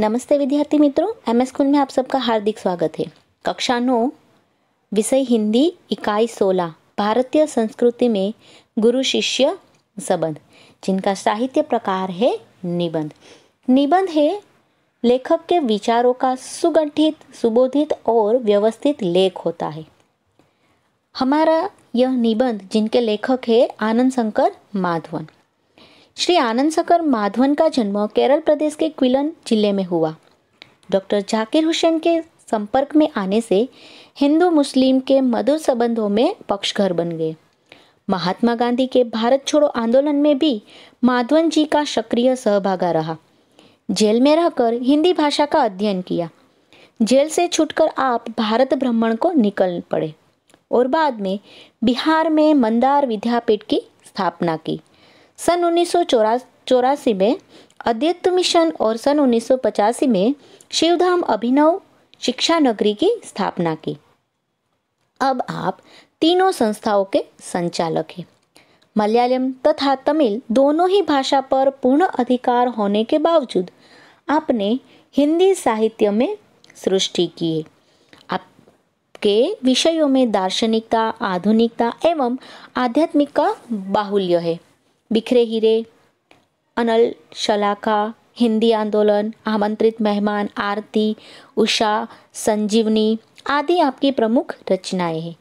नमस्ते विद्यार्थी मित्रों एम સ્કૂલ में आप सबका हार्दिक स्वागत है कक्षा नौ विषय हिंदी इकाई सोलह भारतीय संस्कृति में गुरु शिष्य संबंध जिनका साहित्य प्रकार है निबंध निबंध है लेखक के विचारों का सुगठित सुबोधित और व्यवस्थित लेख होता है हमारा यह निबंध जिनके लेखक है आनंद शंकर माधवन श्री आनंद सकर माधवन का जन्म केरल प्रदेश के क्विलन जिले में हुआ डॉक्टर जाकिर हुसैन के संपर्क में आने से हिंदू मुस्लिम के मधुर संबंधों में पक्षघर बन गए महात्मा गांधी के भारत छोड़ो आंदोलन में भी माधवन जी का सक्रिय सहभागा रहा जेल में रहकर हिंदी भाषा का अध्ययन किया जेल से छुटकर आप भारत भ्रमण को निकल पड़े और बाद में बिहार में मंदार विद्यापीठ की स्थापना की सन उन्नीस चौरासी में अद्वैत मिशन और सन उन्नीस में शिवधाम अभिनव शिक्षा नगरी की स्थापना की अब आप तीनों संस्थाओं के संचालक हैं मलयालम तथा तमिल दोनों ही भाषा पर पूर्ण अधिकार होने के बावजूद आपने हिंदी साहित्य में सृष्टि की है आपके विषयों में दार्शनिकता आधुनिकता एवं आध्यात्मिक का बाहुल्य है बिखरे हीरे अनल शलाका हिंदी आंदोलन आमंत्रित मेहमान आरती उषा संजीवनी आदि आपकी प्रमुख रचनाएं हैं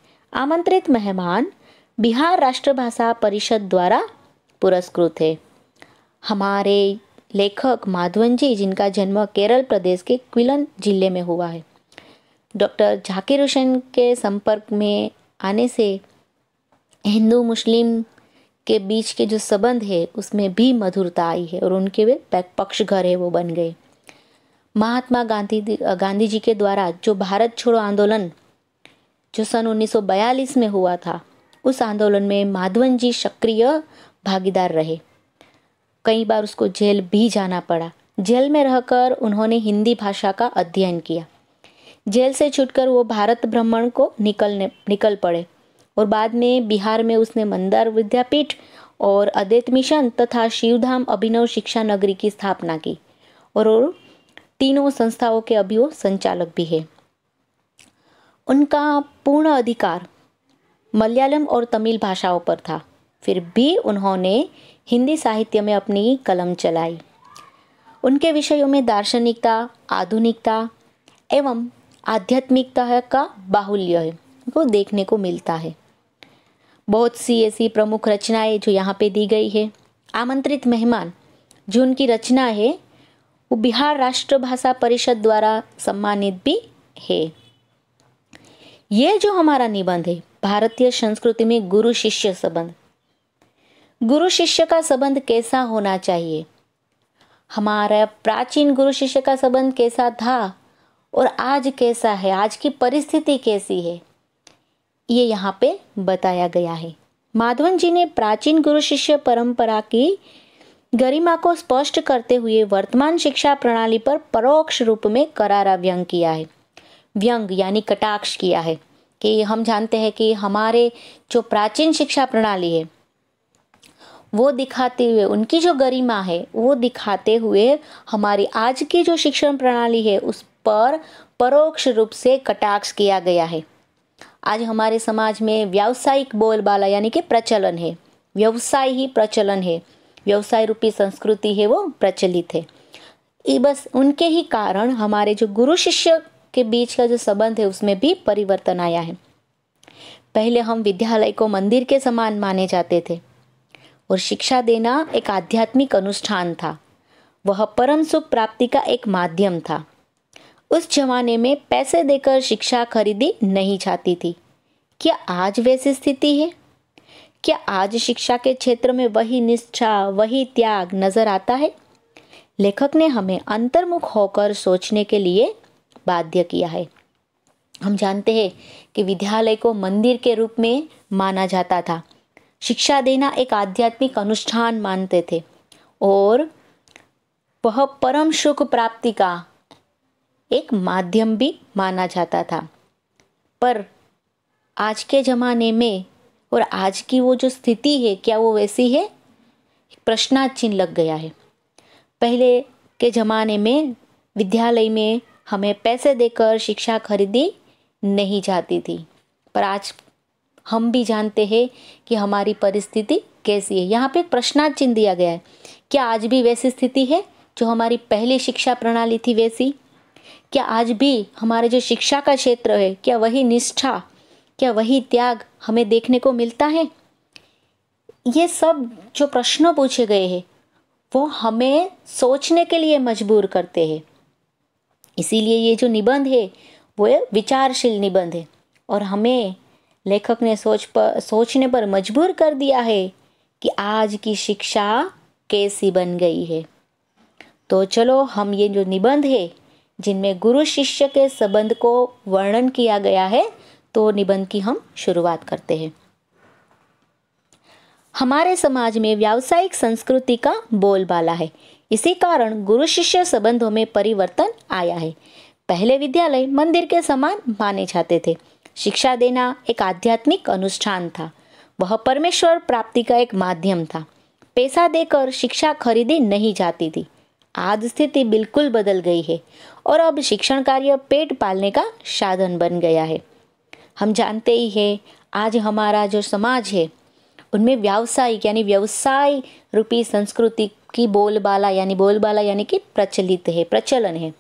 आमंत्रित मेहमान बिहार राष्ट्रभाषा परिषद द्वारा पुरस्कृत है हमारे लेखक माधवन जी जिनका जन्म केरल प्रदेश के क्विलन जिले में हुआ है डॉक्टर झाकिर हुसैन के संपर्क में आने से हिंदू मुस्लिम के बीच के जो संबंध है उसमें भी मधुरता आई है और उनके वे पक्षघर है वो बन गए महात्मा गांधी गांधी जी के द्वारा जो भारत छोड़ो आंदोलन जो सन 1942 में हुआ था उस आंदोलन में माधवन जी सक्रिय भागीदार रहे कई बार उसको जेल भी जाना पड़ा जेल में रहकर उन्होंने हिंदी भाषा का अध्ययन किया जेल से छुटकर वो भारत भ्रमण को निकलने निकल पड़े और बाद में बिहार में उसने मंदार विद्यापीठ और अद्वैत मिशन तथा शिवधाम अभिनव शिक्षा नगरी की स्थापना की और तीनों संस्थाओं के अभी वो संचालक भी है उनका पूर्ण अधिकार मलयालम और तमिल भाषाओं पर था फिर भी उन्होंने हिंदी साहित्य में अपनी कलम चलाई उनके विषयों में दार्शनिकता आधुनिकता एवं आध्यात्मिकता का बाहुल्य है को देखने को मिलता है बहुत सी ऐसी प्रमुख रचनाएं जो यहाँ पे दी गई है आमंत्रित मेहमान जो उनकी रचना है वो बिहार राष्ट्रभाषा परिषद द्वारा सम्मानित भी है ये जो हमारा निबंध है भारतीय संस्कृति में गुरु शिष्य संबंध गुरु शिष्य का संबंध कैसा होना चाहिए हमारा प्राचीन गुरु शिष्य का संबंध कैसा था और आज कैसा है आज की परिस्थिति कैसी है ये यहाँ पे बताया गया है माधवन जी ने प्राचीन गुरु शिष्य परंपरा की गरिमा को स्पष्ट करते हुए वर्तमान शिक्षा प्रणाली पर परोक्ष रूप में करारा व्यंग किया है व्यंग यानी कटाक्ष किया है कि हम जानते हैं कि हमारे जो प्राचीन शिक्षा प्रणाली है वो दिखाते हुए उनकी जो गरिमा है वो दिखाते हुए हमारी आज की जो शिक्षण प्रणाली है उस पर परोक्ष रूप से कटाक्ष किया गया है आज हमारे समाज में व्यावसायिक बोलबाला यानी कि प्रचलन है व्यवसाय ही प्रचलन है व्यवसाय रूपी संस्कृति है वो प्रचलित है ये बस उनके ही कारण हमारे जो गुरु शिष्य के बीच का जो संबंध है उसमें भी परिवर्तन आया है पहले हम विद्यालय को मंदिर के समान माने जाते थे और शिक्षा देना एक आध्यात्मिक अनुष्ठान था वह परम सुख प्राप्ति का एक माध्यम था उस जमाने में पैसे देकर शिक्षा खरीदी नहीं जाती थी क्या आज वैसी स्थिति है क्या आज शिक्षा के क्षेत्र में वही निष्ठा वही त्याग नजर आता है लेखक ने हमें अंतर्मुख होकर सोचने के लिए बाध्य किया है हम जानते हैं कि विद्यालय को मंदिर के रूप में माना जाता था शिक्षा देना एक आध्यात्मिक अनुष्ठान मानते थे और वह परम सुख प्राप्ति का एक माध्यम भी माना जाता था पर आज के ज़माने में और आज की वो जो स्थिति है क्या वो वैसी है प्रश्नार्थ चिन्ह लग गया है पहले के ज़माने में विद्यालय में हमें पैसे देकर शिक्षा खरीदी नहीं जाती थी पर आज हम भी जानते हैं कि हमारी परिस्थिति कैसी है यहाँ पे प्रश्नार्थ चिन्ह दिया गया है क्या आज भी वैसी स्थिति है जो हमारी पहली शिक्षा प्रणाली थी वैसी क्या आज भी हमारे जो शिक्षा का क्षेत्र है क्या वही निष्ठा क्या वही त्याग हमें देखने को मिलता है ये सब जो प्रश्न पूछे गए हैं वो हमें सोचने के लिए मजबूर करते हैं इसीलिए ये जो निबंध है वो विचारशील निबंध है और हमें लेखक ने सोच पर सोचने पर मजबूर कर दिया है कि आज की शिक्षा कैसी बन गई है तो चलो हम ये जो निबंध है जिनमें गुरु शिष्य के संबंध को वर्णन किया गया है तो निबंध की हम शुरुआत करते हैं हमारे समाज में व्यावसायिक संस्कृति का बोलबाला है इसी कारण गुरु शिष्य संबंधों में परिवर्तन आया है पहले विद्यालय मंदिर के समान माने जाते थे शिक्षा देना एक आध्यात्मिक अनुष्ठान था वह परमेश्वर प्राप्ति का एक माध्यम था पैसा देकर शिक्षा खरीदी नहीं जाती थी आज स्थिति बिल्कुल बदल गई है और अब शिक्षण कार्य पेट पालने का साधन बन गया है हम जानते ही है आज हमारा जो समाज है उनमें व्यावसायिक यानी व्यवसाय रूपी संस्कृति की बोलबाला यानी बोलबाला यानी कि प्रचलित है प्रचलन है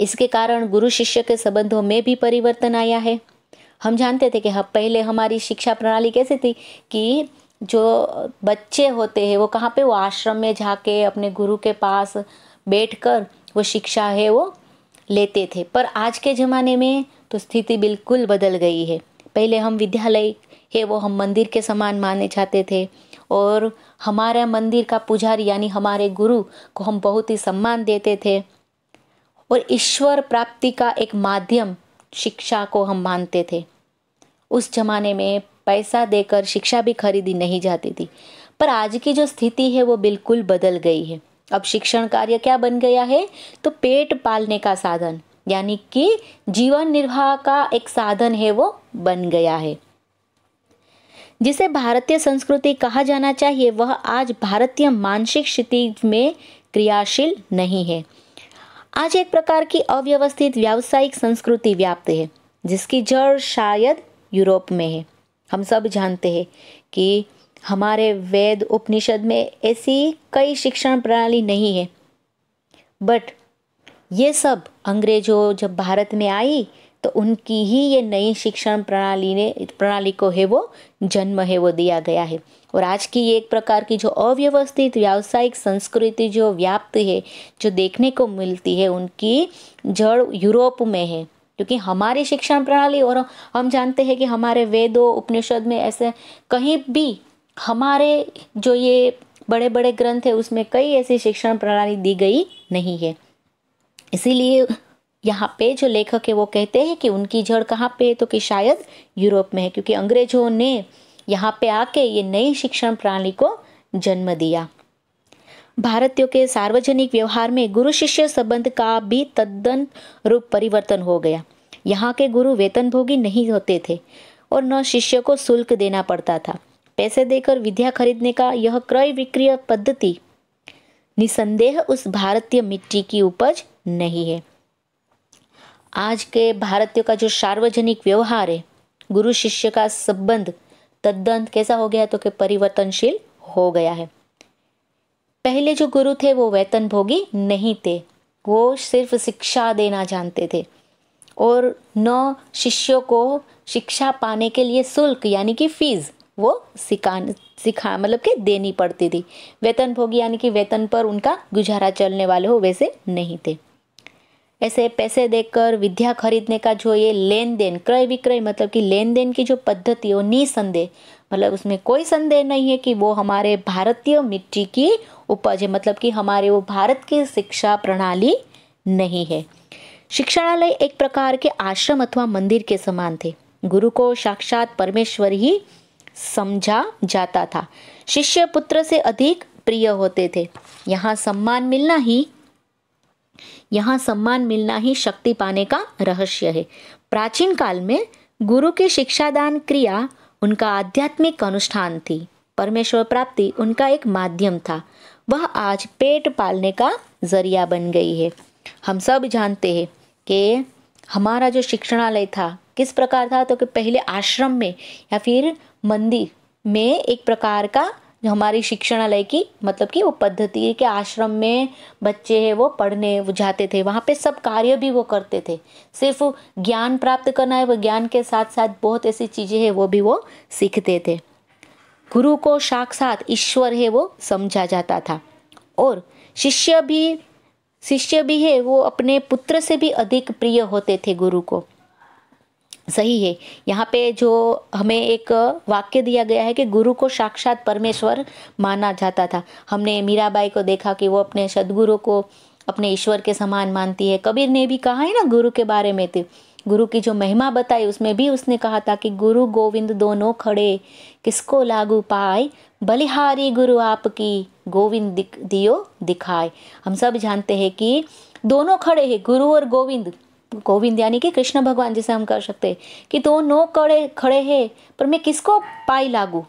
इसके कारण गुरु शिष्य के संबंधों में भी परिवर्तन आया है हम जानते थे कि हम हाँ, पहले हमारी शिक्षा प्रणाली कैसी थी कि जो बच्चे होते हैं वो कहाँ पे वो आश्रम में जाके अपने गुरु के पास बैठकर वो शिक्षा है वो लेते थे पर आज के ज़माने में तो स्थिति बिल्कुल बदल गई है पहले हम विद्यालय है वो हम मंदिर के समान माने जाते थे और हमारे मंदिर का पुजारी यानी हमारे गुरु को हम बहुत ही सम्मान देते थे और ईश्वर प्राप्ति का एक माध्यम शिक्षा को हम मानते थे उस जमाने में पैसा देकर शिक्षा भी खरीदी नहीं जाती थी पर आज की जो स्थिति है वो बिल्कुल बदल गई है अब शिक्षण कार्य क्या बन गया है तो पेट पालने का साधन यानी कि जीवन निर्वाह का एक साधन है वो बन गया है जिसे भारतीय संस्कृति कहा जाना चाहिए वह आज भारतीय मानसिक स्थिति में क्रियाशील नहीं है आज एक प्रकार की अव्यवस्थित व्यावसायिक संस्कृति व्याप्त है जिसकी जड़ शायद यूरोप में है हम सब जानते हैं कि हमारे वेद उपनिषद में ऐसी कई शिक्षण प्रणाली नहीं है बट ये सब अंग्रेजों जब भारत में आई तो उनकी ही ये नई शिक्षण प्रणाली ने प्रणाली को है वो जन्म है वो दिया गया है और आज की ये एक प्रकार की जो अव्यवस्थित व्यावसायिक संस्कृति जो व्याप्त है जो देखने को मिलती है उनकी जड़ यूरोप में है क्योंकि हमारी शिक्षण प्रणाली और हम जानते हैं कि हमारे वेदों उपनिषद में ऐसे कहीं भी हमारे जो ये बड़े बड़े ग्रंथ है उसमें कई ऐसी शिक्षण प्रणाली दी गई नहीं है इसीलिए यहाँ पे जो लेखक है वो कहते हैं कि उनकी जड़ कहाँ पे है तो कि शायद यूरोप में है क्योंकि अंग्रेजों ने यहाँ पे आके ये नई शिक्षण प्रणाली को जन्म दिया भारतीयों के सार्वजनिक व्यवहार में गुरु शिष्य संबंध का भी तद्दन रूप परिवर्तन हो गया यहाँ के गुरु वेतनभोगी नहीं होते थे और न शिष्य को शुल्क देना पड़ता था पैसे देकर विद्या खरीदने का यह क्रय विक्रय पद्धति निसंदेह उस भारतीय मिट्टी की उपज नहीं है आज के भारतीयों का जो सार्वजनिक व्यवहार है गुरु शिष्य का संबंध तद्दंत कैसा हो गया तो के परिवर्तनशील हो गया है पहले जो गुरु थे वो वेतन भोगी नहीं थे वो सिर्फ शिक्षा देना जानते थे और नौ शिष्यों को शिक्षा पाने के लिए शुल्क यानी कि फीस वो सिखा सिखा मतलब कि देनी पड़ती थी वेतन भोगी यानी कि वेतन पर उनका गुजारा चलने वाले हो वैसे नहीं थे ऐसे पैसे देकर विद्या खरीदने का जो ये लेन देन क्रय विक्रय मतलब कि लेन देन की जो पद्धति हो निसंदेह मतलब उसमें कोई संदेह नहीं है कि वो हमारे भारतीय मिट्टी की उपज है मतलब कि हमारे वो भारत की शिक्षा प्रणाली नहीं है शिक्षणालय एक प्रकार के आश्रम अथवा मंदिर के समान थे गुरु को साक्षात परमेश्वर ही समझा जाता था शिष्य पुत्र से अधिक प्रिय होते थे यहाँ सम्मान मिलना ही यहाँ सम्मान मिलना ही शक्ति पाने का रहस्य है प्राचीन काल में गुरु की शिक्षादान क्रिया उनका आध्यात्मिक अनुष्ठान थी परमेश्वर प्राप्ति उनका एक माध्यम था वह आज पेट पालने का जरिया बन गई है हम सब जानते हैं कि हमारा जो शिक्षणालय था किस प्रकार था तो कि पहले आश्रम में या फिर मंदिर में एक प्रकार का जो हमारी शिक्षणालय की मतलब कि वो पद्धति के आश्रम में बच्चे हैं वो पढ़ने वो जाते थे वहाँ पे सब कार्य भी वो करते थे सिर्फ ज्ञान प्राप्त करना है वो ज्ञान के साथ साथ बहुत ऐसी चीज़ें हैं वो भी वो सीखते थे गुरु को साक्षात ईश्वर है वो समझा जाता था और शिष्य भी शिष्य भी है वो अपने पुत्र से भी अधिक प्रिय होते थे गुरु को सही है यहाँ पे जो हमें एक वाक्य दिया गया है कि गुरु को साक्षात परमेश्वर माना जाता था हमने मीराबाई को देखा कि वो अपने सदगुरु को अपने ईश्वर के समान मानती है कबीर ने भी कहा है ना गुरु के बारे में थे तो। गुरु की जो महिमा बताई उसमें भी उसने कहा था कि गुरु गोविंद दोनों खड़े किसको लागू पाए बलिहारी गुरु आपकी गोविंद दिख दियो दिखाए हम सब जानते हैं कि दोनों खड़े हैं गुरु और गोविंद गोविंद यानी कि कृष्ण भगवान जिसे हम कर सकते हैं कि दोनों खड़े खड़े हैं पर मैं किसको पाई लागू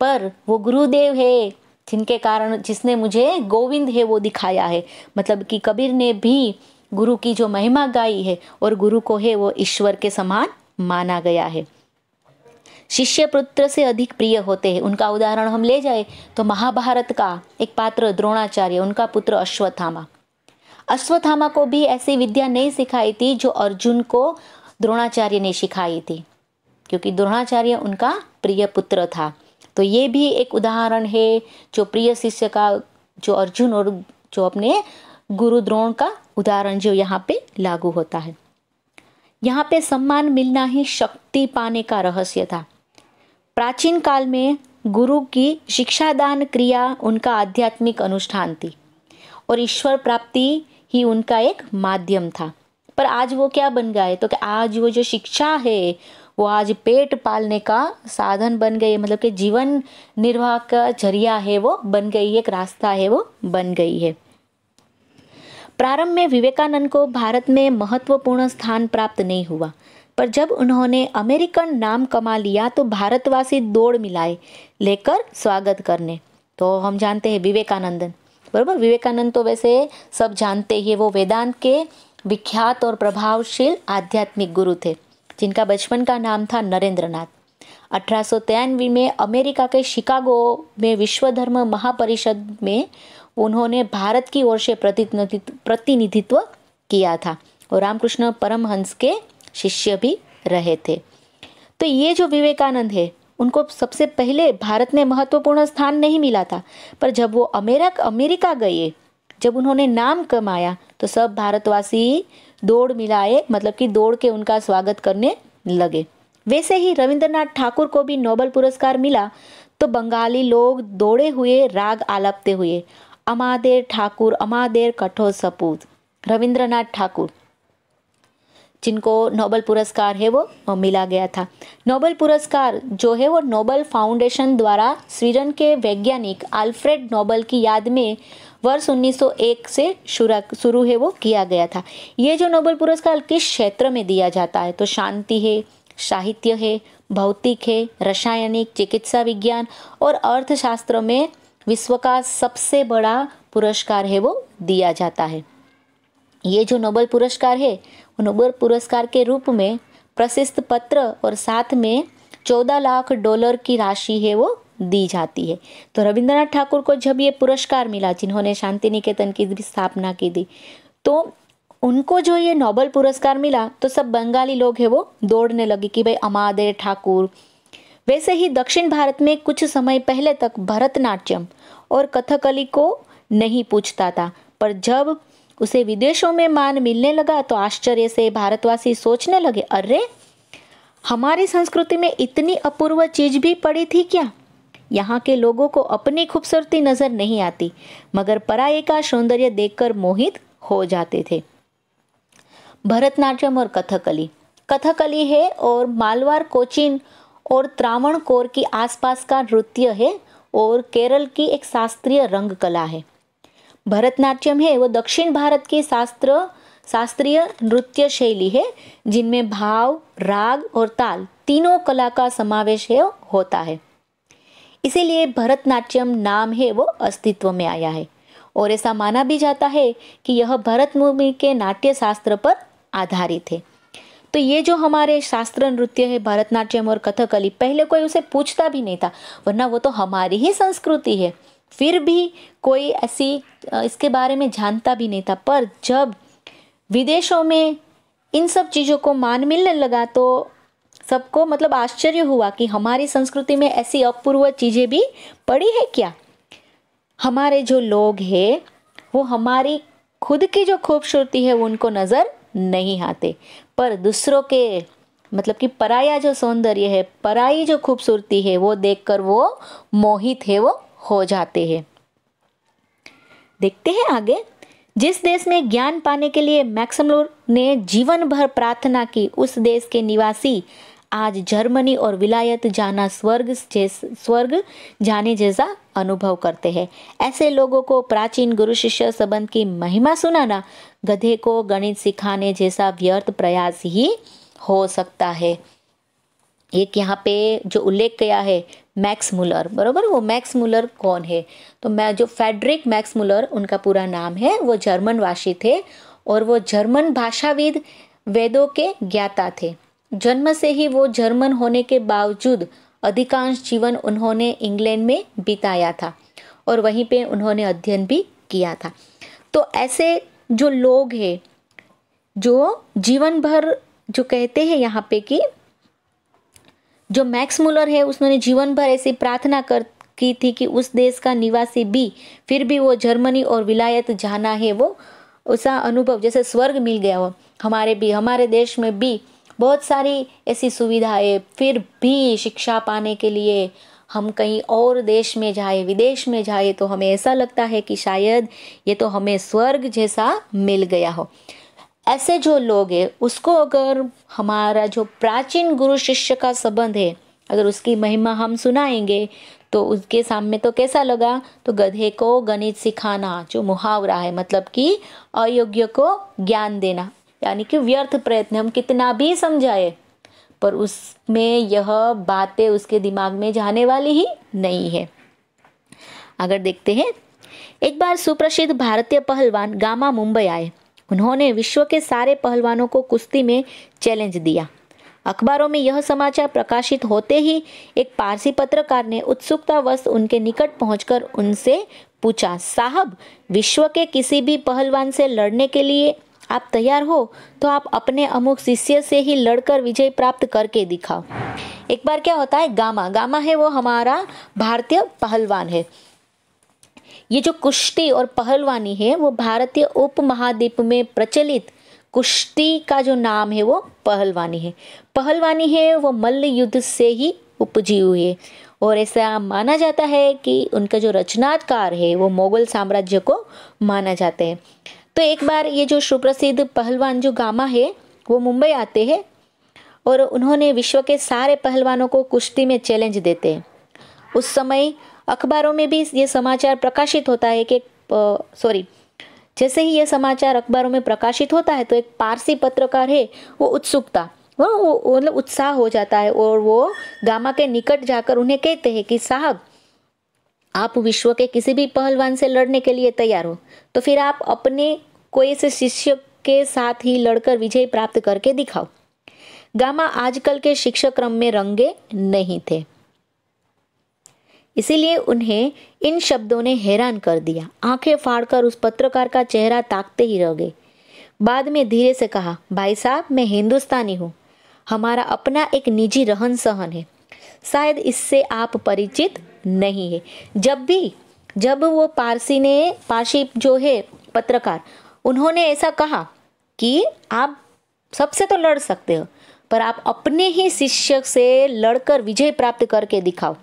पर वो गुरुदेव है जिनके कारण जिसने मुझे गोविंद है वो दिखाया है मतलब कि कबीर ने भी गुरु की जो महिमा गाई है और गुरु को है वो ईश्वर के समान माना गया है शिष्य पुत्र से अधिक प्रिय होते हैं उनका उदाहरण हम ले जाए तो महाभारत का एक पात्र द्रोणाचार्य उनका पुत्र अश्वत्थामा अश्वत्थामा को भी ऐसी विद्या नहीं सिखाई थी जो अर्जुन को द्रोणाचार्य ने सिखाई थी क्योंकि द्रोणाचार्य उनका प्रिय पुत्र था तो ये भी एक उदाहरण है जो प्रिय शिष्य का जो अर्जुन और जो अपने गुरु द्रोण का उदाहरण जो यहाँ पे लागू होता है यहाँ पे सम्मान मिलना ही शक्ति पाने का रहस्य था प्राचीन काल में गुरु की शिक्षादान क्रिया उनका आध्यात्मिक अनुष्ठान थी और ईश्वर प्राप्ति ही उनका एक माध्यम था पर आज वो क्या बन गए तो कि आज वो जो शिक्षा है वो आज पेट पालने का साधन बन गई मतलब कि जीवन निर्वाह का जरिया है वो बन गई एक रास्ता है वो बन गई है प्रारंभ में विवेकानंद को भारत में महत्वपूर्ण स्थान प्राप्त नहीं हुआ पर जब उन्होंने अमेरिकन नाम कमा लिया तो भारतवासी दौड़ मिलाए लेकर स्वागत करने तो हम जानते हैं विवेकानंदन बरोबर विवेकानंद तो वैसे सब जानते ही वो वेदांत के विख्यात और प्रभावशील आध्यात्मिक गुरु थे जिनका बचपन का नाम था नरेंद्रनाथ अठारह में अमेरिका के शिकागो में विश्व धर्म महापरिषद में उन्होंने भारत की ओर से प्रतिनिधित्व किया था और रामकृष्ण परमहंस के शिष्य भी रहे थे तो ये जो विवेकानंद है उनको सबसे पहले भारत में महत्वपूर्ण स्थान नहीं मिला था पर जब वो अमेरिका अमेरिका गए जब उन्होंने नाम कमाया तो सब भारतवासी दौड़ मिलाए मतलब कि दौड़ के उनका स्वागत करने लगे वैसे ही रविंद्रनाथ ठाकुर को भी नोबल पुरस्कार मिला तो बंगाली लोग दौड़े हुए राग आलापते हुए अमादेर ठाकुर अमादेर कठोर सपूत रविंद्रनाथ ठाकुर जिनको नोबल पुरस्कार है वो मिला गया था नोबल पुरस्कार जो है वो नोबल फाउंडेशन द्वारा स्वीडन के वैज्ञानिक अल्फ्रेड नोबल की याद में वर्ष 1901 से शुरू है वो किया गया था ये जो नोबल पुरस्कार किस क्षेत्र में दिया जाता है तो शांति है साहित्य है भौतिक है रासायनिक चिकित्सा विज्ञान और अर्थशास्त्र में विश्व का सबसे बड़ा पुरस्कार है वो दिया जाता है ये जो नोबल पुरस्कार है वो नोबल पुरस्कार के रूप में प्रशस्त पत्र और साथ में चौदह लाख डॉलर की राशि है वो दी जाती है तो रविंद्रनाथ ठाकुर को जब ये पुरस्कार मिला जिन्होंने शांति निकेतन की स्थापना की थी तो उनको जो ये नोबल पुरस्कार मिला तो सब बंगाली लोग है वो दौड़ने लगे कि भाई अमादे ठाकुर वैसे ही दक्षिण भारत में कुछ समय पहले तक भरतनाट्यम और कथकली को नहीं पूछता था पर जब उसे विदेशों में मान मिलने लगा तो आश्चर्य से भारतवासी सोचने लगे अरे हमारी संस्कृति में इतनी अपूर्व चीज भी पड़ी थी क्या यहाँ के लोगों को अपनी खूबसूरती नजर नहीं आती मगर पराये का सौंदर्य देखकर मोहित हो जाते थे भरतनाट्यम और कथकली कथकली है और मालवार कोचिन और त्रावण कोर की आसपास का नृत्य है और केरल की एक शास्त्रीय रंग कला है भरतनाट्यम है वो दक्षिण भारत की शास्त्र शास्त्रीय नृत्य शैली है जिनमें भाव राग और ताल तीनों कला का समावेश है होता है इसीलिए भरतनाट्यम नाम है वो अस्तित्व में आया है और ऐसा माना भी जाता है कि यह भरत भूमि के नाट्य शास्त्र पर आधारित है तो ये जो हमारे शास्त्र नृत्य है भरतनाट्यम और कथकली पहले कोई उसे पूछता भी नहीं था वरना वो तो हमारी ही संस्कृति है फिर भी कोई ऐसी इसके बारे में जानता भी नहीं था पर जब विदेशों में इन सब चीज़ों को मान मिलने लगा तो सबको मतलब आश्चर्य हुआ कि हमारी संस्कृति में ऐसी अपूर्व चीज़ें भी पड़ी है क्या हमारे जो लोग हैं वो हमारी खुद की जो खूबसूरती है उनको नज़र नहीं आते पर दूसरों के मतलब कि पराया जो सौंदर्य है पराई जो खूबसूरती है वो देखकर वो मोहित है वो हो जाते हैं देखते हैं आगे जिस देश में ज्ञान पाने के लिए मैक्समलोर ने जीवन भर प्रार्थना की उस देश के निवासी आज जर्मनी और विलायत जाना स्वर्ग स्वर्ग जाने जैसा अनुभव करते हैं ऐसे लोगों को प्राचीन गुरु शिष्य संबंध की महिमा सुनाना गधे को गणित सिखाने जैसा व्यर्थ प्रयास ही हो सकता है एक यहाँ पे जो उल्लेख किया है मैक्स मुलर बरोबर वो मैक्स मुलर कौन है तो मैं जो फेडरिक मैक्स मुलर उनका पूरा नाम है वो जर्मन वासी थे और वो जर्मन भाषाविद वेदों के ज्ञाता थे जन्म से ही वो जर्मन होने के बावजूद अधिकांश जीवन उन्होंने इंग्लैंड में बिताया था और वहीं पे उन्होंने अध्ययन भी किया था तो ऐसे जो लोग हैं जो जीवन भर जो कहते हैं यहाँ पे कि जो मैक्स मुलर है उसने जीवन भर ऐसी प्रार्थना कर की थी कि उस देश का निवासी भी फिर भी वो जर्मनी और विलायत जाना है वो उसका अनुभव जैसे स्वर्ग मिल गया हो हमारे भी हमारे देश में भी बहुत सारी ऐसी सुविधाएं फिर भी शिक्षा पाने के लिए हम कहीं और देश में जाए विदेश में जाए तो हमें ऐसा लगता है कि शायद ये तो हमें स्वर्ग जैसा मिल गया हो ऐसे जो लोग हैं उसको अगर हमारा जो प्राचीन गुरु शिष्य का संबंध है अगर उसकी महिमा हम सुनाएंगे तो उसके सामने तो कैसा लगा तो गधे को गणित सिखाना जो मुहावरा है मतलब कि अयोग्य को ज्ञान देना यानी कि व्यर्थ प्रयत्न हम कितना भी समझाए पर उसमें यह बातें उसके दिमाग में जाने वाली ही नहीं है अगर देखते हैं एक बार सुप्रसिद्ध भारतीय पहलवान गामा मुंबई आए उन्होंने विश्व के सारे पहलवानों को कुश्ती में चैलेंज दिया अखबारों में यह समाचार प्रकाशित होते ही एक पारसी पत्रकार ने उत्सुकतावश उनके निकट पहुंचकर उनसे पूछा साहब विश्व के किसी भी पहलवान से लड़ने के लिए आप तैयार हो तो आप अपने अमुक शिष्य से ही लड़कर विजय प्राप्त करके दिखाओ एक बार क्या होता है गामा गामा है वो हमारा भारतीय पहलवान है ये जो कुश्ती और पहलवानी है वो भारतीय उपमहाद्वीप में प्रचलित कुश्ती का जो नाम है वो पहलवानी है पहलवानी है वो मल्ल युद्ध से ही उपजी हुई है और ऐसा माना जाता है कि उनका जो रचनाकार है वो मोगल साम्राज्य को माना जाते हैं तो एक बार ये जो सुप्रसिद्ध पहलवान जो गामा है वो मुंबई आते हैं और उन्होंने विश्व के सारे पहलवानों को कुश्ती में चैलेंज देते हैं उस समय अखबारों में भी ये समाचार प्रकाशित होता है कि सॉरी जैसे ही यह समाचार अखबारों में प्रकाशित होता है तो एक पारसी पत्रकार है वो उत्सुकता हाँ, वो मतलब उत्साह हो जाता है और वो गामा के निकट जाकर उन्हें कहते हैं कि साहब आप विश्व के किसी भी पहलवान से लड़ने के लिए तैयार हो तो फिर आप अपने कोई से शिष्य के साथ ही लड़कर विजय प्राप्त करके दिखाओ गामा आजकल के क्रम में रंगे नहीं थे इसीलिए उन्हें इन शब्दों ने हैरान कर दिया आंखें फाड़कर उस पत्रकार का चेहरा ताकते ही रह गए बाद में धीरे से कहा भाई साहब मैं हिंदुस्तानी हूँ हमारा अपना एक निजी रहन सहन है शायद इससे आप परिचित नहीं है जब भी जब वो पारसी ने पारसी जो है पत्रकार उन्होंने ऐसा कहा कि आप सबसे तो लड़ सकते हो पर आप अपने ही शिष्य से लड़कर विजय प्राप्त करके दिखाओ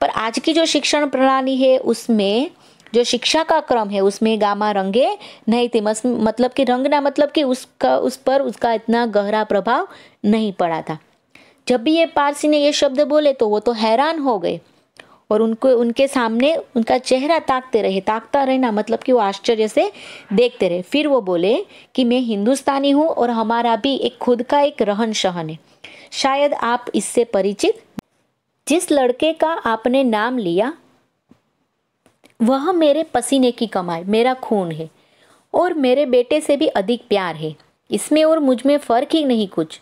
पर आज की जो शिक्षण प्रणाली है उसमें जो शिक्षा का क्रम है उसमें गामा रंगे नहीं थे मतलब कि रंग ना मतलब कि उसका उस पर उसका इतना गहरा प्रभाव नहीं पड़ा था जब भी ये पारसी ने ये शब्द बोले तो वो तो हैरान हो गए और उनको उनके सामने उनका चेहरा ताकते रहे ताकता रहना मतलब कि वो आश्चर्य से देखते रहे फिर वो बोले कि मैं हिंदुस्तानी हूँ और हमारा भी एक खुद का एक रहन सहन है शायद आप इससे परिचित जिस लड़के का आपने नाम लिया वह मेरे पसीने की कमाई मेरा खून है और मेरे बेटे से भी अधिक प्यार है इसमें और मुझ में फ़र्क ही नहीं कुछ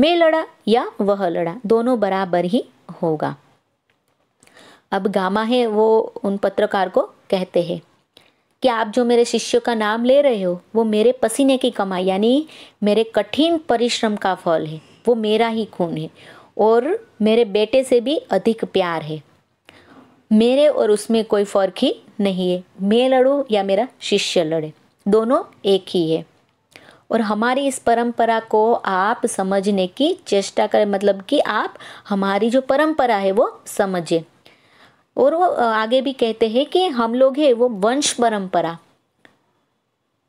मैं लड़ा या वह लड़ा दोनों बराबर ही होगा अब गामा है वो उन पत्रकार को कहते हैं कि आप जो मेरे शिष्य का नाम ले रहे हो वो मेरे पसीने की कमाई यानी मेरे कठिन परिश्रम का फल है वो मेरा ही खून है और मेरे बेटे से भी अधिक प्यार है मेरे और उसमें कोई फ़र्क ही नहीं है मैं लड़ूँ या मेरा शिष्य लड़े दोनों एक ही है और हमारी इस परंपरा को आप समझने की चेष्टा करें मतलब कि आप हमारी जो परंपरा है वो समझें और वो आगे भी कहते हैं कि हम लोग है वो वंश परंपरा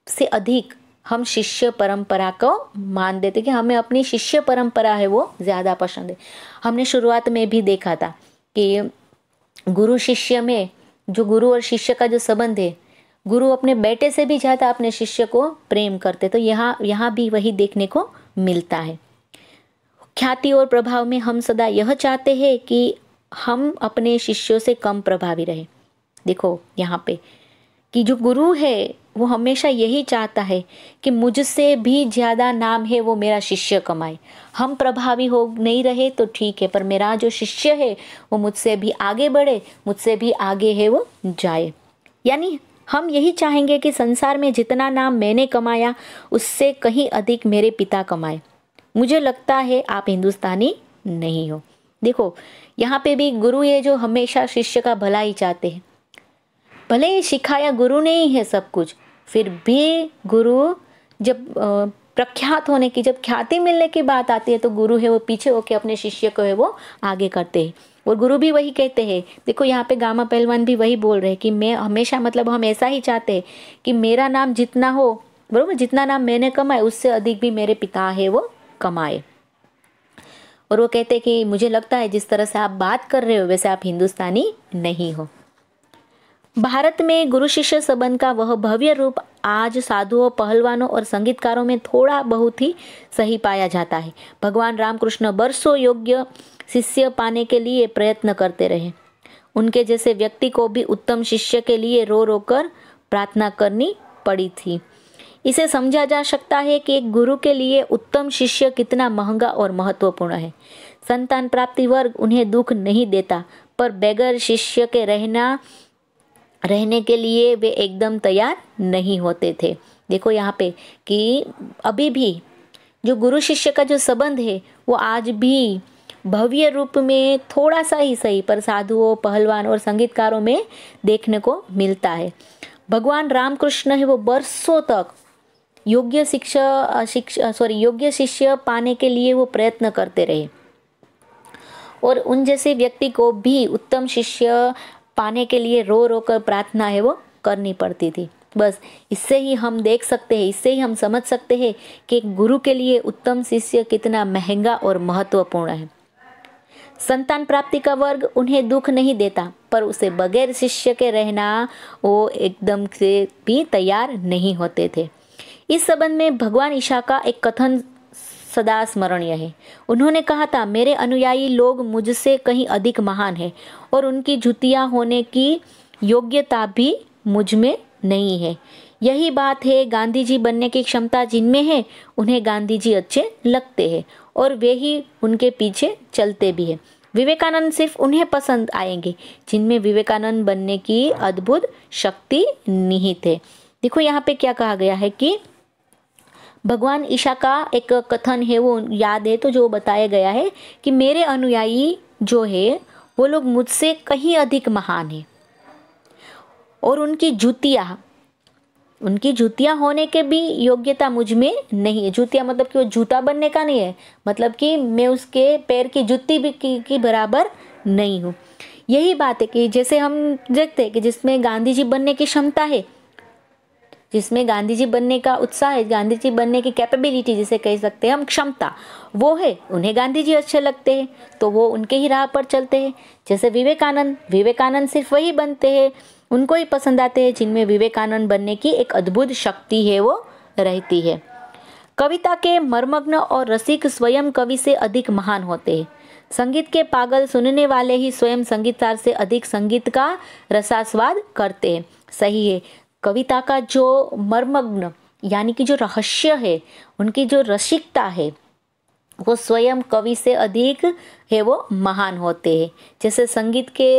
से अधिक हम शिष्य परंपरा को मान देते कि हमें अपनी शिष्य परंपरा है वो ज़्यादा पसंद है हमने शुरुआत में भी देखा था कि गुरु शिष्य में जो गुरु और शिष्य का जो संबंध है गुरु अपने बेटे से भी ज़्यादा अपने शिष्य को प्रेम करते तो यहाँ यहाँ भी वही देखने को मिलता है ख्याति और प्रभाव में हम सदा यह चाहते हैं कि हम अपने शिष्यों से कम प्रभावी रहे देखो यहाँ पे कि जो गुरु है वो हमेशा यही चाहता है कि मुझसे भी ज़्यादा नाम है वो मेरा शिष्य कमाए हम प्रभावी हो नहीं रहे तो ठीक है पर मेरा जो शिष्य है वो मुझसे भी आगे बढ़े मुझसे भी आगे है वो जाए यानी हम यही चाहेंगे कि संसार में जितना नाम मैंने कमाया उससे कहीं अधिक मेरे पिता कमाए मुझे लगता है आप हिंदुस्तानी नहीं हो देखो यहाँ पे भी गुरु ये जो हमेशा शिष्य का भला ही चाहते हैं भले ही सिखाया गुरु ने ही है सब कुछ फिर भी गुरु जब प्रख्यात होने की जब ख्याति मिलने की बात आती है तो गुरु है वो पीछे होके अपने शिष्य को है वो आगे करते हैं और गुरु भी वही कहते हैं देखो यहाँ पे गामा पहलवान भी वही बोल रहे हैं कि मैं हमेशा मतलब हम ऐसा ही चाहते हैं कि मेरा नाम जितना हो बरोबर जितना नाम मैंने कमाए उससे अधिक भी मेरे पिता है वो कमाए और वो कहते कि मुझे लगता है जिस तरह से आप बात कर रहे हो वैसे आप हिंदुस्तानी नहीं हो भारत में गुरु शिष्य संबंध का वह भव्य रूप आज साधुओं पहलवानों और संगीतकारों में थोड़ा बहुत ही सही पाया जाता है भगवान रामकृष्ण बरसों योग्य शिष्य पाने के लिए प्रयत्न करते रहे उनके जैसे व्यक्ति को भी उत्तम शिष्य के लिए रो रो कर प्रार्थना करनी पड़ी थी इसे समझा जा सकता है कि एक गुरु के लिए उत्तम शिष्य कितना महंगा और महत्वपूर्ण है संतान प्राप्ति वर्ग उन्हें दुख नहीं देता पर बगैर शिष्य के रहना रहने के लिए वे एकदम तैयार नहीं होते थे देखो यहाँ पे कि अभी भी जो गुरु शिष्य का जो संबंध है वो आज भी भव्य रूप में थोड़ा सा ही सही पर साधुओं पहलवान और संगीतकारों में देखने को मिलता है भगवान रामकृष्ण है वो बरसों तक योग्य शिक्षा शिक्षा सॉरी योग्य शिष्य पाने के लिए वो प्रयत्न करते रहे और उन जैसे व्यक्ति को भी उत्तम शिष्य पाने के लिए रो रो कर प्रार्थना है वो करनी पड़ती थी बस इससे ही हम देख सकते हैं इससे ही हम समझ सकते हैं कि गुरु के लिए उत्तम शिष्य कितना महंगा और महत्वपूर्ण है संतान प्राप्ति का वर्ग उन्हें दुख नहीं देता पर उसे बगैर शिष्य के रहना वो एकदम से भी तैयार नहीं होते थे इस संबंध में भगवान ईशा का एक कथन सदा स्मरणीय है उन्होंने कहा था मेरे अनुयायी लोग मुझसे कहीं अधिक महान है और उनकी जुतियाँ होने की योग्यता भी मुझ में नहीं है यही बात है गांधी जी बनने की क्षमता जिनमें है उन्हें गांधी जी अच्छे लगते हैं और वे ही उनके पीछे चलते भी हैं विवेकानंद सिर्फ उन्हें पसंद आएंगे जिनमें विवेकानंद बनने की अद्भुत शक्ति निहित है देखो यहाँ पे क्या कहा गया है कि भगवान ईशा का एक कथन है वो याद है तो जो बताया गया है कि मेरे अनुयायी जो है वो लोग मुझसे कहीं अधिक महान है और उनकी जूतियाँ उनकी जूतियाँ होने के भी योग्यता मुझ में नहीं है जूतियाँ मतलब कि वो जूता बनने का नहीं है मतलब कि मैं उसके पैर की जूती भी की, की बराबर नहीं हूँ यही बात है कि जैसे हम देखते हैं कि जिसमें गांधी जी बनने की क्षमता है जिसमें गांधी जी बनने का उत्साह है गांधी जी बनने की कैपेबिलिटी जिसे कह सकते हैं हम क्षमता वो है उन्हें गांधी जी अच्छे लगते हैं तो वो उनके ही राह पर चलते हैं जैसे विवेकानंद विवेकानंद सिर्फ वही बनते हैं उनको ही पसंद आते हैं जिनमें विवेकानंद बनने की एक अद्भुत शक्ति है वो रहती है कविता के मर्मग्न और रसिक स्वयं कवि से अधिक महान होते हैं संगीत के पागल सुनने वाले ही स्वयं संगीतकार से अधिक संगीत का रसास्वाद करते हैं सही है कविता का जो मर्मग्न यानी कि जो रहस्य है उनकी जो रसिकता है वो स्वयं कवि से अधिक है वो महान होते हैं जैसे संगीत के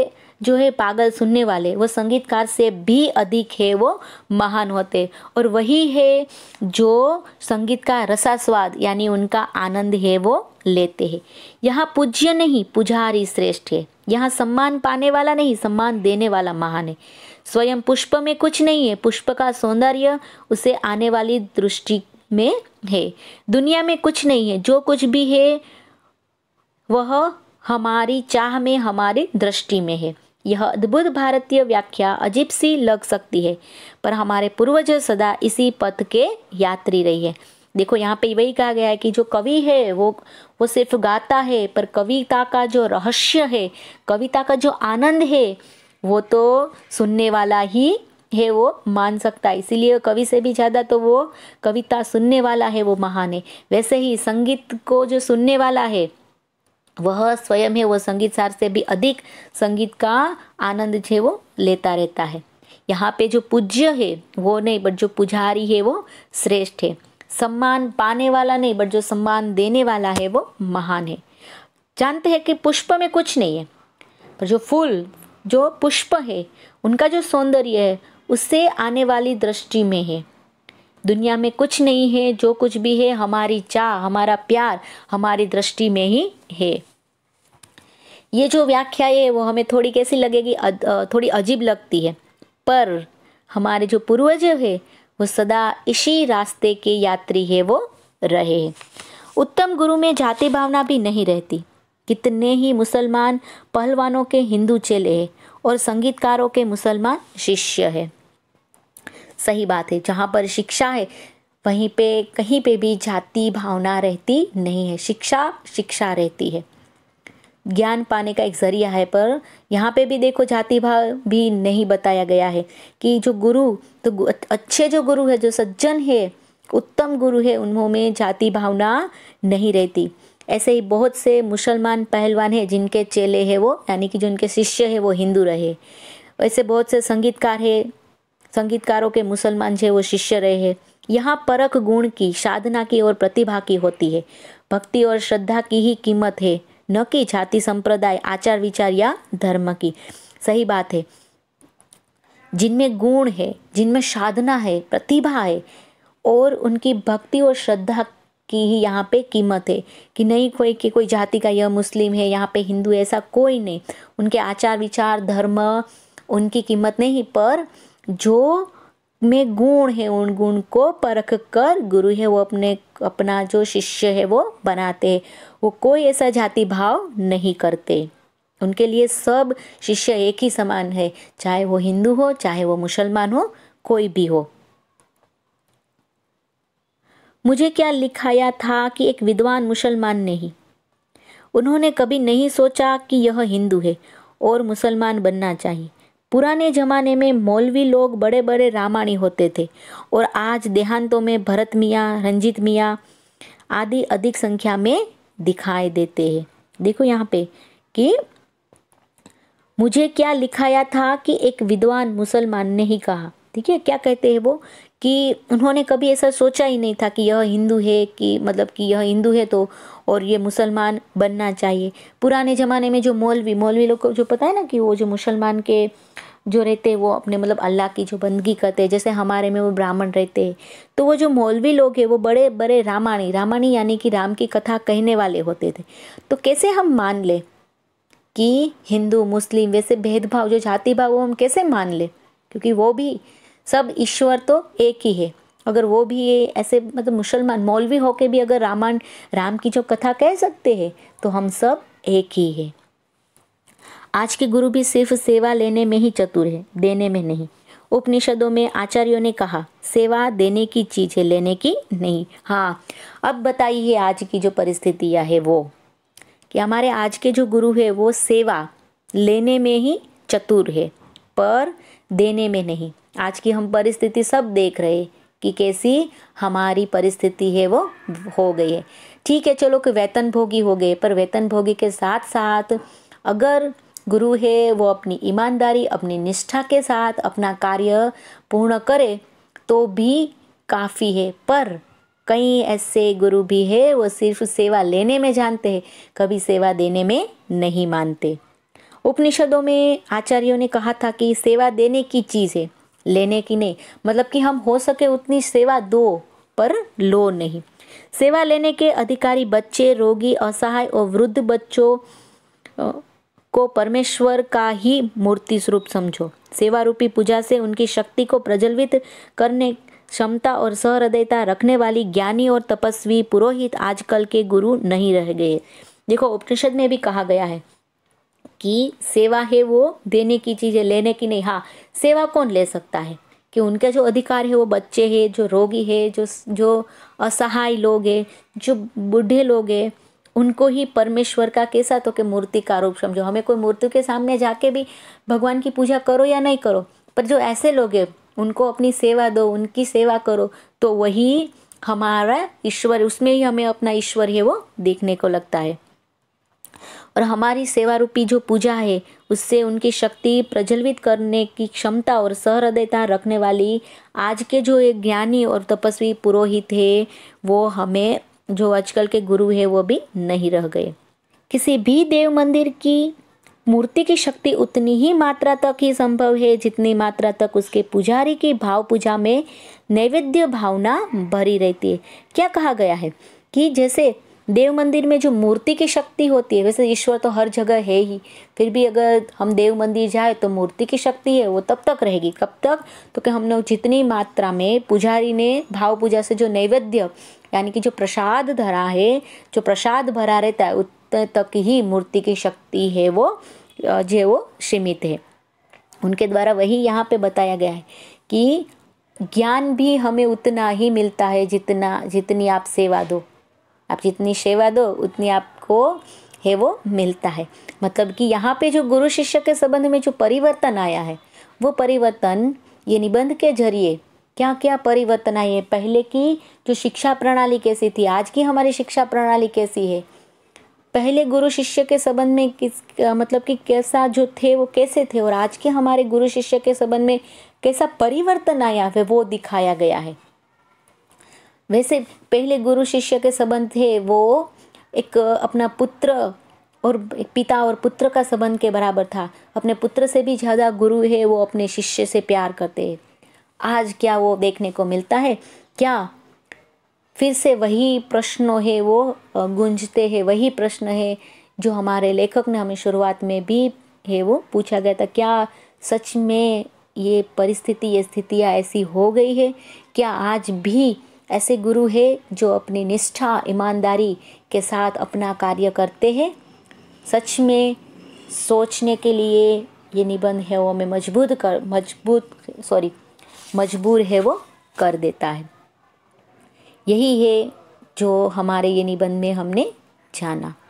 जो है पागल सुनने वाले वो संगीतकार से भी अधिक है वो महान होते और वही है जो संगीत का रसास्वाद यानी उनका आनंद है वो लेते हैं यहाँ पूज्य नहीं पुजारी श्रेष्ठ है यहाँ सम्मान पाने वाला नहीं सम्मान देने वाला महान है स्वयं पुष्प में कुछ नहीं है पुष्प का सौंदर्य उसे आने वाली दृष्टि में है दुनिया में कुछ नहीं है जो कुछ भी है वह हमारी चाह में हमारी दृष्टि में है यह अद्भुत भारतीय व्याख्या अजीब सी लग सकती है पर हमारे पूर्वज सदा इसी पथ के यात्री रही है देखो यहाँ पे वही कहा गया है कि जो कवि है वो वो सिर्फ गाता है पर कविता का जो रहस्य है कविता का जो आनंद है वो तो सुनने वाला ही है वो मान सकता है इसीलिए कवि से भी ज़्यादा तो वो कविता सुनने वाला है वो महान है वैसे ही संगीत को जो सुनने वाला है वह स्वयं है वो संगीत सार से भी अधिक संगीत का आनंद जो वो लेता रहता है यहाँ पे जो पूज्य है वो नहीं बट जो पुजारी है वो श्रेष्ठ है सम्मान पाने वाला नहीं बट जो सम्मान देने वाला है वो महान है जानते हैं कि पुष्प में कुछ नहीं है पर जो फूल जो पुष्प है उनका जो सौंदर्य है उससे आने वाली दृष्टि में है दुनिया में कुछ नहीं है जो कुछ भी है हमारी चाह हमारा प्यार हमारी दृष्टि में ही है ये जो व्याख्या है वो हमें थोड़ी कैसी लगेगी थोड़ी अजीब लगती है पर हमारे जो पूर्वज है वो सदा इसी रास्ते के यात्री है वो रहे उत्तम गुरु में जाति भावना भी नहीं रहती कितने ही मुसलमान पहलवानों के हिंदू चेले है और संगीतकारों के मुसलमान शिष्य है सही बात है जहाँ पर शिक्षा है वहीं पे कहीं पे भी जाति भावना रहती नहीं है शिक्षा शिक्षा रहती है ज्ञान पाने का एक ज़रिया है पर यहाँ पे भी देखो जाति भाव भी नहीं बताया गया है कि जो गुरु तो अच्छे जो गुरु है जो सज्जन है उत्तम गुरु है उनमें जाति भावना नहीं रहती ऐसे ही बहुत से मुसलमान पहलवान हैं जिनके चेले हैं वो यानी कि जो उनके शिष्य है वो हिंदू रहे वैसे बहुत से संगीतकार है संगीतकारों के मुसलमान जो वो शिष्य रहे हैं यहाँ परक गुण की साधना की और प्रतिभा की होती है भक्ति और श्रद्धा की ही कीमत है न कि जाति संप्रदाय आचार विचार या धर्म की सही बात है जिनमें गुण है जिनमें साधना है प्रतिभा है और उनकी भक्ति और श्रद्धा की ही यहाँ पे कीमत है कि नहीं कोई कि कोई जाति का यह मुस्लिम है यहाँ पे हिंदू ऐसा कोई नहीं उनके आचार विचार धर्म उनकी कीमत नहीं पर जो में गुण है उन गुण को परख कर गुरु है वो अपने अपना जो शिष्य है वो बनाते हैं वो कोई ऐसा जाति भाव नहीं करते उनके लिए सब शिष्य एक ही समान है चाहे वो हिंदू हो चाहे वो मुसलमान हो कोई भी हो मुझे क्या लिखाया था कि एक विद्वान मुसलमान ने ही उन्होंने कभी नहीं सोचा कि यह हिंदू है और मुसलमान बनना चाहिए पुराने ज़माने में मौलवी लोग बड़े बड़े रामाणी होते थे और आज देहांतों में भरत मियाँ रंजीत मियाँ आदि अधिक संख्या में दिखाई देते हैं देखो यहाँ पे कि मुझे क्या लिखाया था कि एक विद्वान मुसलमान ने ही कहा ठीक है क्या कहते हैं वो कि उन्होंने कभी ऐसा सोचा ही नहीं था कि यह हिंदू है कि मतलब कि यह हिंदू है तो और ये मुसलमान बनना चाहिए पुराने ज़माने में जो मौलवी मौलवी लोग को जो पता है ना कि वो जो मुसलमान के जो रहते हैं वो अपने मतलब अल्लाह की जो बंदगी करते हैं जैसे हमारे में वो ब्राह्मण रहते हैं तो वो जो मौलवी लोग हैं वो बड़े बड़े रामाणी रामाणी यानी कि राम की कथा कहने वाले होते थे तो कैसे हम मान लें कि हिंदू मुस्लिम वैसे भेदभाव जो जाति भाव वो हम कैसे मान लें क्योंकि वो भी सब ईश्वर तो एक ही है अगर वो भी ये ऐसे मतलब मुसलमान मौलवी होके भी अगर रामायण राम की जो कथा कह सकते हैं तो हम सब एक ही है आज के गुरु भी सिर्फ सेवा लेने में ही चतुर है देने में नहीं उपनिषदों में आचार्यों ने कहा सेवा देने की चीज़ है लेने की नहीं हाँ अब बताइए आज की जो परिस्थितियाँ है वो कि हमारे आज के जो गुरु है वो सेवा लेने में ही चतुर है पर देने में नहीं आज की हम परिस्थिति सब देख रहे कि कैसी हमारी परिस्थिति है वो हो गई है ठीक है चलो कि वेतन भोगी हो गए पर वेतन भोगी के साथ साथ अगर गुरु है वो अपनी ईमानदारी अपनी निष्ठा के साथ अपना कार्य पूर्ण करे तो भी काफ़ी है पर कई ऐसे गुरु भी है वो सिर्फ सेवा लेने में जानते हैं कभी सेवा देने में नहीं मानते उपनिषदों में आचार्यों ने कहा था कि सेवा देने की चीज़ है लेने की नहीं मतलब कि हम हो सके उतनी सेवा दो पर लो नहीं सेवा लेने के अधिकारी बच्चे रोगी असहाय और वृद्ध बच्चों को परमेश्वर का ही मूर्ति स्वरूप समझो सेवा रूपी पूजा से उनकी शक्ति को प्रज्वलित करने क्षमता और सहृदयता रखने वाली ज्ञानी और तपस्वी पुरोहित आजकल के गुरु नहीं रह गए देखो उपनिषद में भी कहा गया है कि सेवा है वो देने की चीज़ है लेने की नहीं हाँ सेवा कौन ले सकता है कि उनका जो अधिकार है वो बच्चे हैं जो रोगी है जो जो असहाय लोग हैं जो बूढ़े लोग हैं उनको ही परमेश्वर का कैसा तो कि मूर्ति का रूप समझो हमें कोई मूर्ति के सामने जाके भी भगवान की पूजा करो या नहीं करो पर जो ऐसे लोग हैं उनको अपनी सेवा दो उनकी सेवा करो तो वही हमारा ईश्वर उसमें ही हमें अपना ईश्वर है वो देखने को लगता है और हमारी सेवा रूपी जो पूजा है उससे उनकी शक्ति प्रज्वलित करने की क्षमता और सहृदयता रखने वाली आज के जो एक ज्ञानी और तपस्वी पुरोहित है वो हमें जो आजकल के गुरु है वो भी नहीं रह गए किसी भी देव मंदिर की मूर्ति की शक्ति उतनी ही मात्रा तक ही संभव है जितनी मात्रा तक उसके पुजारी की भाव पूजा में नैवेद्य भावना भरी रहती है क्या कहा गया है कि जैसे देव मंदिर में जो मूर्ति की शक्ति होती है वैसे ईश्वर तो हर जगह है ही फिर भी अगर हम देव मंदिर जाए तो मूर्ति की शक्ति है वो तब तक रहेगी कब तक तो कि हम लोग जितनी मात्रा में पुजारी ने भाव पूजा से जो नैवेद्य यानी कि जो प्रसाद धरा है जो प्रसाद भरा रहता है उतने तक ही मूर्ति की शक्ति है वो जो वो सीमित है उनके द्वारा वही यहाँ पे बताया गया है कि ज्ञान भी हमें उतना ही मिलता है जितना जितनी आप सेवा दो आप जितनी सेवा दो उतनी आपको है वो मिलता है मतलब कि यहाँ पे जो गुरु शिष्य के संबंध में जो परिवर्तन आया है वो परिवर्तन ये निबंध के जरिए क्या क्या परिवर्तन आई है पहले की जो शिक्षा प्रणाली कैसी थी आज की हमारी शिक्षा प्रणाली कैसी है पहले गुरु शिष्य के संबंध में किस मतलब कि कैसा जो थे वो कैसे थे और आज के हमारे गुरु शिष्य के संबंध में कैसा परिवर्तन आया है वो दिखाया गया है वैसे पहले गुरु शिष्य के संबंध थे वो एक अपना पुत्र और पिता और पुत्र का संबंध के बराबर था अपने पुत्र से भी ज़्यादा गुरु है वो अपने शिष्य से प्यार करते हैं आज क्या वो देखने को मिलता है क्या फिर से वही प्रश्न है वो गूंजते हैं वही प्रश्न है जो हमारे लेखक ने हमें शुरुआत में भी है वो पूछा गया था क्या सच में ये परिस्थिति ये स्थितियाँ ऐसी हो गई है क्या आज भी ऐसे गुरु है जो अपनी निष्ठा ईमानदारी के साथ अपना कार्य करते हैं सच में सोचने के लिए ये निबंध है वो हमें मजबूत कर मजबूत सॉरी मजबूर है वो कर देता है यही है जो हमारे ये निबंध में हमने जाना